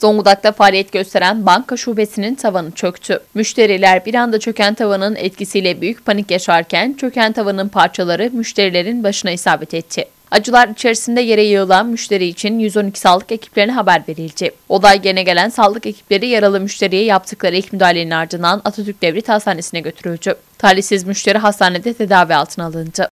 Zonguldak'ta faaliyet gösteren banka şubesinin tavanı çöktü. Müşteriler bir anda çöken tavanın etkisiyle büyük panik yaşarken çöken tavanın parçaları müşterilerin başına isabet etti. Acılar içerisinde yere yığılan müşteri için 112 sağlık ekiplerine haber verildi. Olay yerine gelen sağlık ekipleri yaralı müşteriye yaptıkları ilk müdahalenin ardından Atatürk Devlet Hastanesi'ne götürüldü. Talihsiz müşteri hastanede tedavi altına alındı.